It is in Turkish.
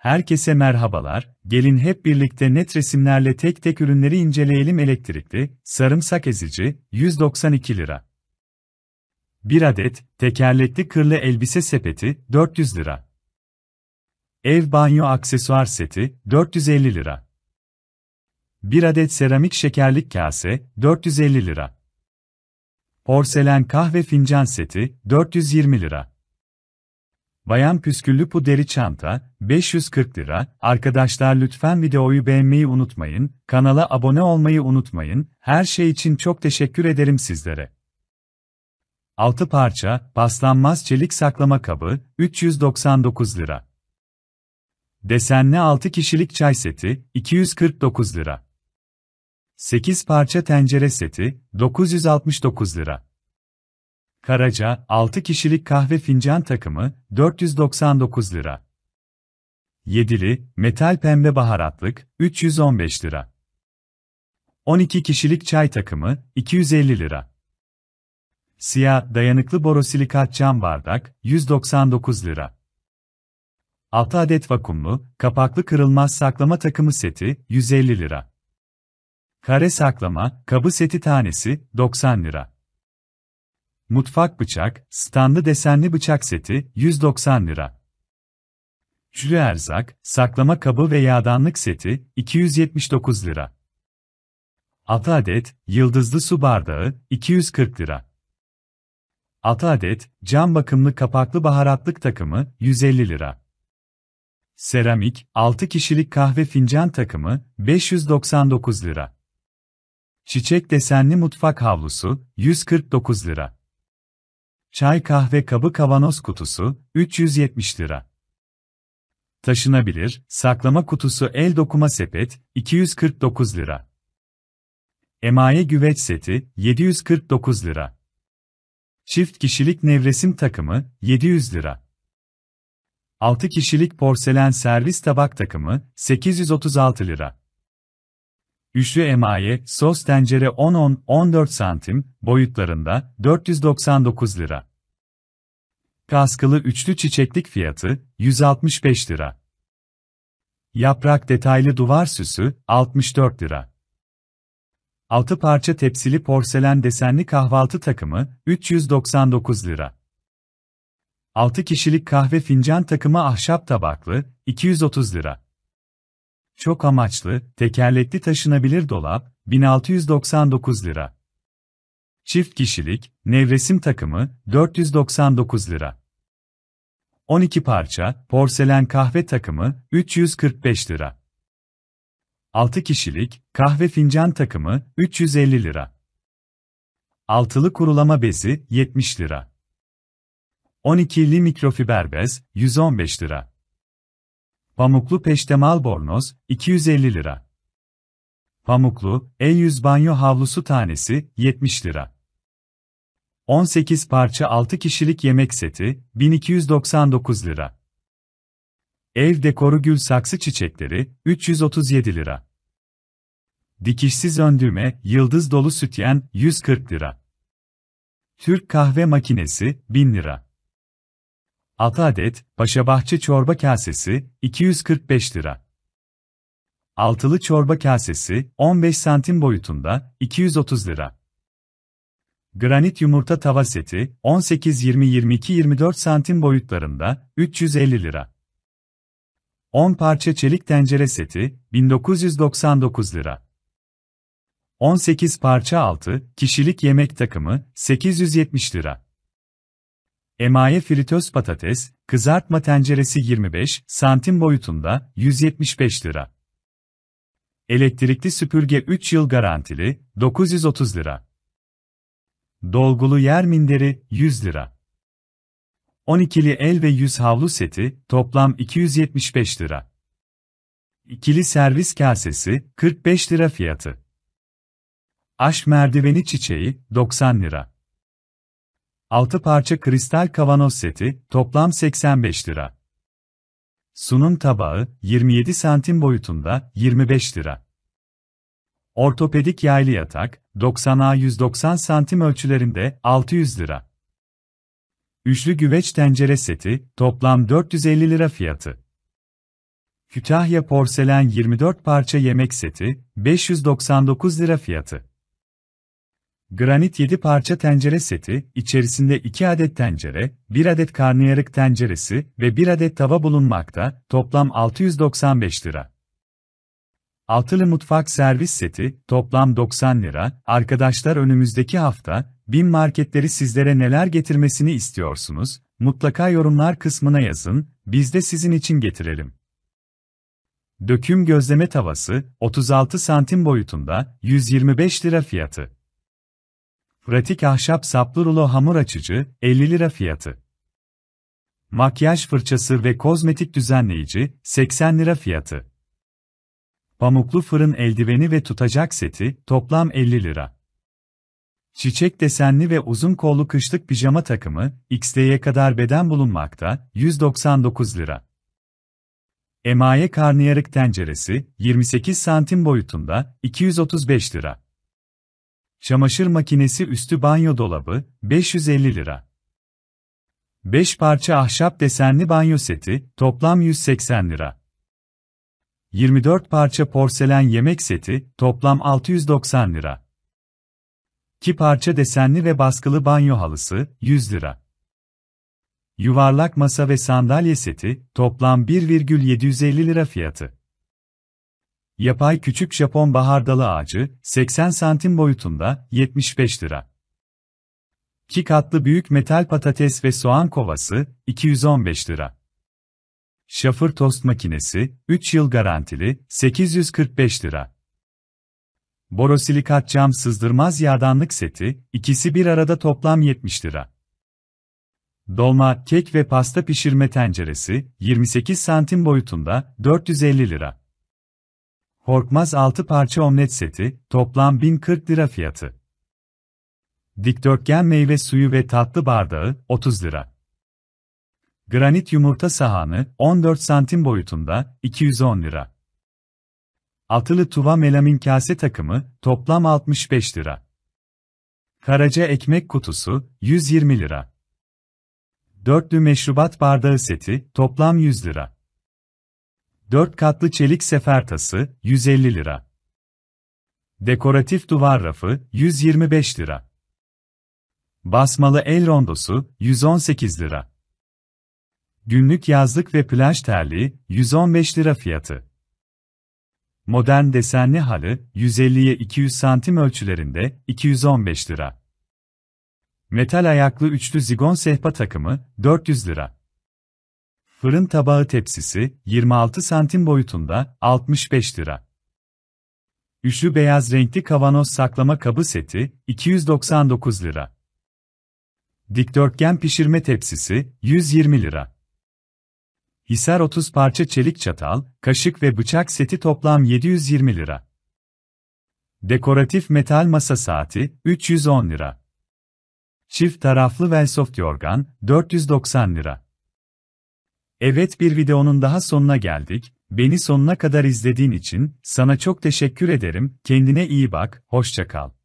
Herkese merhabalar, gelin hep birlikte net resimlerle tek tek ürünleri inceleyelim elektrikli, sarımsak ezici, 192 lira. 1 adet, tekerlekli kırlı elbise sepeti, 400 lira. Ev banyo aksesuar seti, 450 lira. 1 adet seramik şekerlik kase, 450 lira. Porselen kahve fincan seti, 420 lira. Bayan püsküllü Deri çanta, 540 lira. Arkadaşlar lütfen videoyu beğenmeyi unutmayın, kanala abone olmayı unutmayın. Her şey için çok teşekkür ederim sizlere. 6 parça, paslanmaz çelik saklama kabı, 399 lira. Desenli 6 kişilik çay seti, 249 lira. 8 parça tencere seti, 969 lira. Karaca, 6 kişilik kahve fincan takımı, 499 lira. Yedili, metal pembe baharatlık, 315 lira. 12 kişilik çay takımı, 250 lira. Siyah, dayanıklı borosilikat cam bardak, 199 lira. 6 adet vakumlu, kapaklı kırılmaz saklama takımı seti, 150 lira. Kare saklama, kabı seti tanesi, 90 lira. Mutfak bıçak, standlı desenli bıçak seti 190 lira. Jüri erzak, saklama kabı ve yağdanlık seti 279 lira. 6 adet yıldızlı su bardağı 240 lira. 6 adet cam bakımlı kapaklı baharatlık takımı 150 lira. Seramik 6 kişilik kahve fincan takımı 599 lira. Çiçek desenli mutfak havlusu 149 lira. Çay kahve kabı kavanoz kutusu 370 lira. Taşınabilir saklama kutusu el dokuma sepet 249 lira. Emaye güveç seti 749 lira. Çift kişilik nevresim takımı 700 lira. 6 kişilik porselen servis tabak takımı 836 lira. Üçlü emaye sos tencere 10-10-14 santim boyutlarında 499 lira. Kaskılı üçlü çiçeklik fiyatı 165 lira. Yaprak detaylı duvar süsü 64 lira. 6 parça tepsili porselen desenli kahvaltı takımı 399 lira. 6 kişilik kahve fincan takımı ahşap tabaklı 230 lira. Çok amaçlı tekerlekli taşınabilir dolap 1699 lira. Çift kişilik nevresim takımı 499 lira. 12 parça, porselen kahve takımı, 345 lira. 6 kişilik, kahve fincan takımı, 350 lira. Altılı kurulama bezi, 70 lira. 12'li mikrofiber bez, 115 lira. Pamuklu peştemal bornoz, 250 lira. Pamuklu, E100 banyo havlusu tanesi, 70 lira. 18 parça 6 kişilik yemek seti, 1299 lira. Ev dekoru gül saksı çiçekleri, 337 lira. Dikişsiz öndüğme, yıldız dolu sütyen, 140 lira. Türk kahve makinesi, 1000 lira. 6 adet, paşabahçe çorba kasesi, 245 lira. Altılı çorba kasesi, 15 santim boyutunda, 230 lira. Granit yumurta tava seti 18 20 22 24 santim boyutlarında 350 lira. 10 parça çelik tencere seti 1999 lira. 18 parça 6 kişilik yemek takımı 870 lira. Emaye fritöz patates, kızartma tenceresi 25 santim boyutunda 175 lira. Elektrikli süpürge 3 yıl garantili 930 lira. Dolgulu yer minderi 100 lira. 12'li el ve 100 havlu seti toplam 275 lira. İkili servis kasesi 45 lira fiyatı. Aş merdiveni çiçeği 90 lira. 6 parça kristal kavanoz seti toplam 85 lira. Sunum tabağı 27 santim boyutunda 25 lira. Ortopedik yaylı yatak, 90 90'a 190 santim ölçülerinde, 600 lira. Üçlü güveç tencere seti, toplam 450 lira fiyatı. Kütahya porselen 24 parça yemek seti, 599 lira fiyatı. Granit 7 parça tencere seti, içerisinde 2 adet tencere, 1 adet karnıyarık tenceresi ve 1 adet tava bulunmakta, toplam 695 lira. Altılı mutfak servis seti, toplam 90 lira. Arkadaşlar önümüzdeki hafta, BİM marketleri sizlere neler getirmesini istiyorsunuz? Mutlaka yorumlar kısmına yazın, biz de sizin için getirelim. Döküm gözleme tavası, 36 santim boyutunda, 125 lira fiyatı. Pratik ahşap saplı rulo hamur açıcı, 50 lira fiyatı. Makyaj fırçası ve kozmetik düzenleyici, 80 lira fiyatı. Pamuklu fırın eldiveni ve tutacak seti, toplam 50 lira. Çiçek desenli ve uzun kollu kışlık pijama takımı, XD'ye kadar beden bulunmakta, 199 lira. Emaye karnıyarık tenceresi, 28 santim boyutunda, 235 lira. Çamaşır makinesi üstü banyo dolabı, 550 lira. 5 parça ahşap desenli banyo seti, toplam 180 lira. 24 parça porselen yemek seti, toplam 690 lira. 2 parça desenli ve baskılı banyo halısı, 100 lira. Yuvarlak masa ve sandalye seti, toplam 1,750 lira fiyatı. Yapay küçük Japon bahardalı ağacı, 80 santim boyutunda, 75 lira. 2 katlı büyük metal patates ve soğan kovası, 215 lira. Şafır tost makinesi, 3 yıl garantili, 845 lira. Borosilikat cam sızdırmaz Yardanlık seti, ikisi bir arada toplam 70 lira. Dolma, kek ve pasta pişirme tenceresi, 28 santim boyutunda, 450 lira. Korkmaz 6 parça omlet seti, toplam 1040 lira fiyatı. Dikdörtgen meyve suyu ve tatlı bardağı, 30 lira. Granit yumurta sahanı 14 santim boyutunda 210 lira. Altılı tuva melamin kase takımı toplam 65 lira. Karaca ekmek kutusu 120 lira. Dörtlü meşrubat bardağı seti toplam 100 lira. Dört katlı çelik sefertası 150 lira. Dekoratif duvar rafı 125 lira. Basmalı el rondosu 118 lira. Günlük yazlık ve plaj terliği 115 lira fiyatı. Modern desenli halı 150'ye 200 santim ölçülerinde 215 lira. Metal ayaklı üçlü zigon sehpa takımı 400 lira. Fırın tabağı tepsisi 26 santim boyutunda 65 lira. Üçlü beyaz renkli kavanoz saklama kabı seti 299 lira. Dikdörtgen pişirme tepsisi 120 lira. Hisar 30 parça çelik çatal, kaşık ve bıçak seti toplam 720 lira. Dekoratif metal masa saati 310 lira. Çift taraflı Velsoft yorgan 490 lira. Evet bir videonun daha sonuna geldik. Beni sonuna kadar izlediğin için sana çok teşekkür ederim. Kendine iyi bak, hoşça kal.